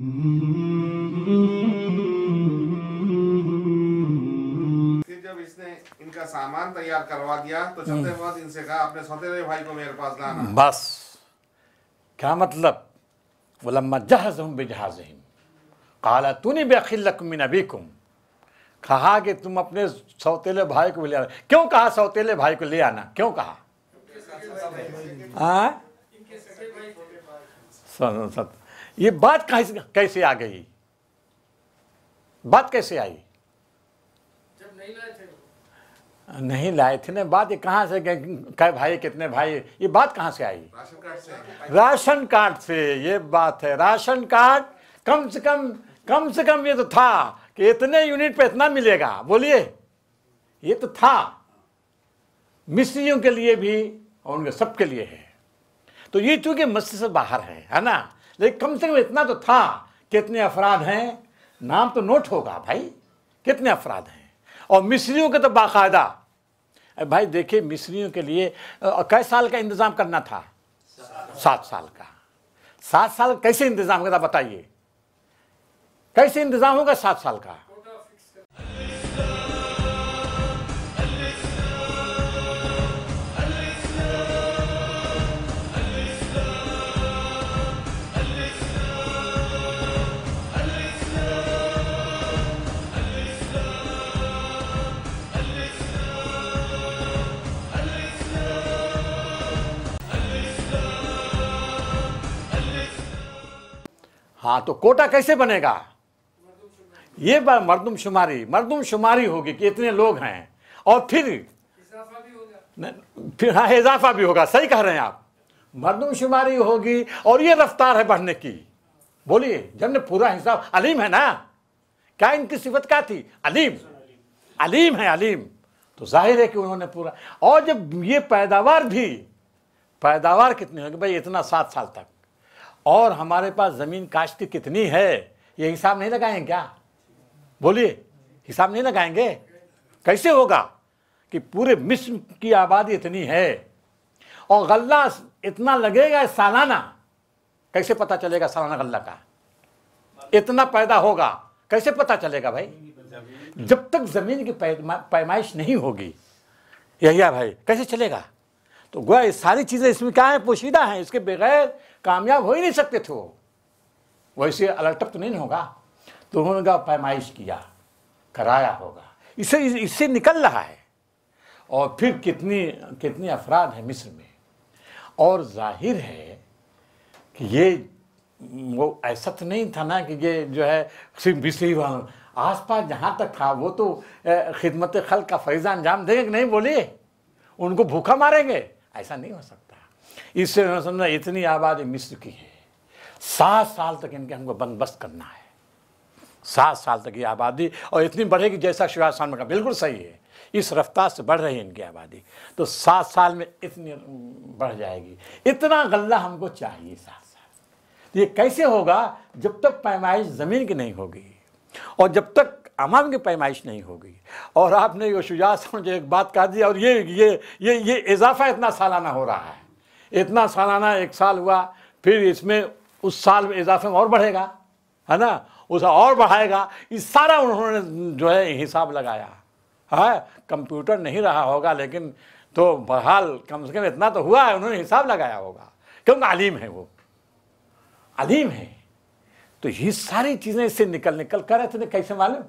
फिर जब इसने इनका सामान तैयार करवा दिया तो हम्म। चलते बाद इनसे कहा अपने सौतेले भाई को मेरे पास लाना बस क्या मतलब वलम्मा जहाज हम बेजहाज काला तूने बेखिल्लक मिन अबीकुम कहा कि तुम अपने सौतेले भाई को ले आना क्यों कहा सौतेले भाई को ले आना क्यों कहा हाँ? सत्य ये बात कैसे कैसे आ गई बात कैसे आई नहीं लाए थे नहीं लाए ना बात ये कहाँ से कह भाई कितने भाई ये बात कहाँ से आई राशन कार्ड से राशन कार्ड से ये बात है राशन कार्ड कम से कम कम से कम ये तो था कि इतने यूनिट पे इतना मिलेगा बोलिए ये तो था मिस्त्रियों के लिए भी और उनके सबके लिए है तो ये चूंकि मस्जिद से बाहर है है ना लेकिन कम से कम इतना तो था कितने अफराद हैं नाम तो नोट होगा भाई कितने अफराद हैं और मिस्रियों के तो बाकायदा भाई देखिए मिस्रियों के लिए कई साल का इंतज़ाम करना था सात साल का सात साल कैसे इंतज़ाम करता बताइए कैसे इंतज़ाम होगा सात साल का हाँ तो कोटा कैसे बनेगा ये बार मरदम शुमारी मरदम शुमारी होगी कि इतने लोग हैं और फिर फिर हाँ इजाफा भी होगा सही कह रहे हैं आप मरदम शुमारी होगी और ये रफ्तार है बढ़ने की बोलिए जब ने पूरा हिसाब अलीम है ना क्या इनकी सिफत क्या थी अलीम अलीम है अलीम तो जाहिर है कि उन्होंने पूरा और जब ये पैदावार भी पैदावार कितनी होगी भाई इतना सात साल तक और हमारे पास ज़मीन काश्त कितनी है ये हिसाब नहीं लगाएंगे क्या बोलिए हिसाब नहीं लगाएंगे कैसे होगा कि पूरे मिश्र की आबादी इतनी है और गल्ला इतना लगेगा सालाना कैसे पता चलेगा सालाना गल्ला का इतना पैदा होगा कैसे पता चलेगा भाई जब तक जमीन की पैमाइश नहीं होगी यही भाई कैसे चलेगा तो गोया ये सारी चीज़ें इसमें क्या है पोशीदा है इसके बगैर कामयाब हो ही नहीं सकते थे वो वैसे अलटप तो नहीं होगा तो उन्होंने कहा पैमाइश किया कराया होगा इससे इससे निकल रहा है और फिर कितनी कितने अफराद हैं मिस्र में और जाहिर है कि ये वो ऐसा तो नहीं था ना कि ये जो है सिर्फ मिस्री वालों आस पास जहाँ तक था वो तो खिदमत खल का फरीजा अंजाम देंगे नहीं बोलिए उनको भूखा मारेंगे ऐसा नहीं हो सकता इससे उन्होंने समझा इतनी आबादी मिस्र की है सात साल तक इनके हमको बंदोबस्त करना है सात साल तक ये आबादी और इतनी बढ़ेगी जैसा शिवराज शाह का बिल्कुल सही है इस रफ्तार से बढ़ रही है इनकी आबादी तो सात साल में इतनी बढ़ जाएगी इतना गल्ला हमको चाहिए सात साल तो ये कैसे होगा जब तक पैमाइश ज़मीन की नहीं होगी और जब तक अमान की पैमाइश नहीं होगी और आपने ये शुजात जो एक बात कह दी और ये ये ये ये इजाफा इतना सालाना हो रहा है इतना सालाना एक साल हुआ फिर इसमें उस साल में इजाफे में और बढ़ेगा है ना उसे और बढ़ाएगा ये सारा उन्होंने जो है हिसाब लगाया है हाँ, कंप्यूटर नहीं रहा होगा लेकिन तो बहाल कम से कम इतना तो हुआ है उन्होंने हिसाब लगाया होगा क्योंकि अलीम है वो अलीम है तो ये सारी चीज़ें इससे निकल निकल कर रहे थे तो कैसे मालूम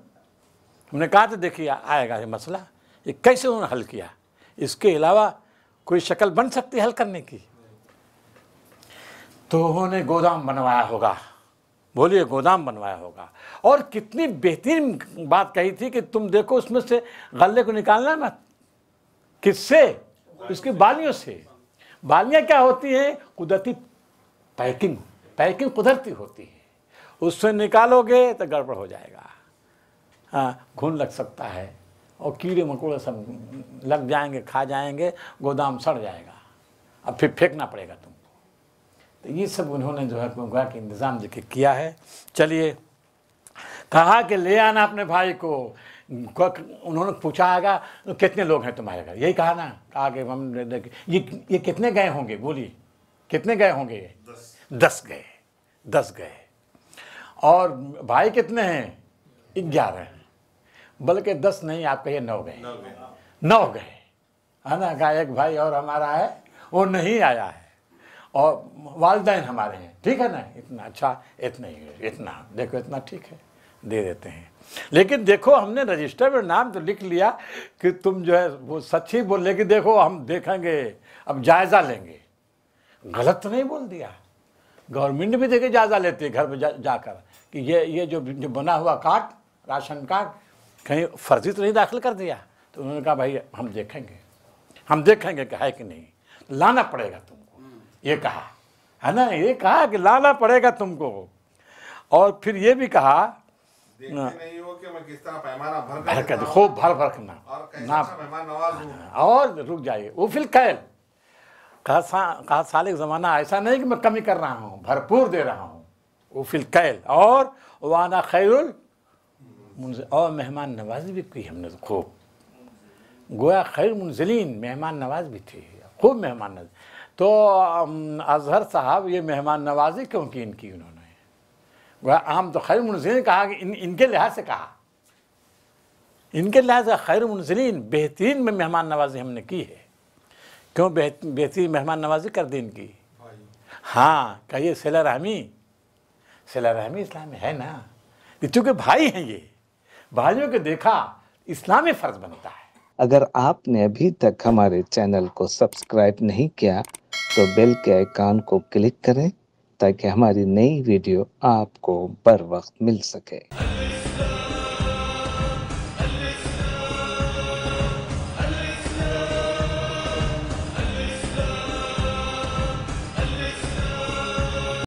हमने कहा तो देखिए आएगा ये मसला ये कैसे उन्होंने हल किया इसके अलावा कोई शक्ल बन सकती हल करने की तो उन्होंने गोदाम बनवाया होगा बोलिए गोदाम बनवाया होगा और कितनी बेहतरीन बात कही थी कि तुम देखो उसमें से गले को निकालना मत किससे उसकी बालियों से बालियां क्या होती हैं कुदरती पैकिंग पैकिंग कुदरती होती है उससे निकालोगे तो गड़बड़ हो जाएगा हाँ घुन लग सकता है और कीड़े मकोड़े सब लग जाएंगे खा जाएंगे गोदाम सड़ जाएगा अब फिर फेंकना पड़ेगा तुमको तो ये सब उन्होंने जो है गंगा के इंतज़ाम देखिए किया है चलिए कहा कि ले आना अपने भाई को उन्होंने पूछा आएगा तो कितने लोग हैं तुम्हारे घर यही कहा ना कहा कि हम ये ये कितने गए होंगे बोली कितने गए होंगे दस, दस गए दस गए और भाई कितने हैं ग्यारह बल्कि दस नहीं आप कहिए नौ गए नौ गए हाँ। है ना गायक भाई और हमारा है वो नहीं आया है और वालदेन हमारे हैं ठीक है ना इतना अच्छा इतना ही इतना देखो इतना ठीक है दे देते हैं लेकिन देखो हमने रजिस्टर में नाम तो लिख लिया कि तुम जो है वो सच ही बोल लेकिन देखो हम देखेंगे अब जायज़ा लेंगे गलत तो नहीं बोल दिया गवर्नमेंट भी देखे जायज़ा लेती है घर में जा, जाकर कि ये ये जो, जो बना हुआ कार्ड राशन कार्ड कहीं फर्जी तो नहीं दाखिल कर दिया तो उन्होंने कहा भाई हम देखेंगे हम देखेंगे कि है कि नहीं लाना पड़ेगा तुमको ये कहा है ना ये कहा कि लाना पड़ेगा तुमको और फिर ये भी कहा भर कर खूब भर भर करना ना अच्छा और रुक जाइए वो फिर कैल कहा साल एक ज़माना ऐसा नहीं कि मैं कमी कर रहा हूँ भरपूर दे रहा हूँ वो फिल कैल और वाना खैरुल मुंज और मेहमान नवाजी भी की हमने तो खूब गोया खैर मुंजलिन मेहमान नवाज भी थे खूब मेहमान नवाज तो अजहर साहब ये मेहमान नवाजी क्यों की इनकी उन्होंने गोया आम तो खैर मुंजलिन कहा कि इन इनके लिहाज से कहा इनके लिहाज से खैर मुंजलिन बेहतरीन में मेहमान नवाजी हमने की है क्यों बेहतरीन मेहमान नवाजी कर दी इनकी हाँ कहिए सिला रहमी सिला रहमी इस्लाम है ना चूँकि भाई हैं ये भाइयों के देखा इस्लामी फर्ज बनता है अगर आपने अभी तक हमारे चैनल को सब्सक्राइब नहीं किया तो बेल के आइकान को क्लिक करें ताकि हमारी नई वीडियो आपको बर वक्त मिल सके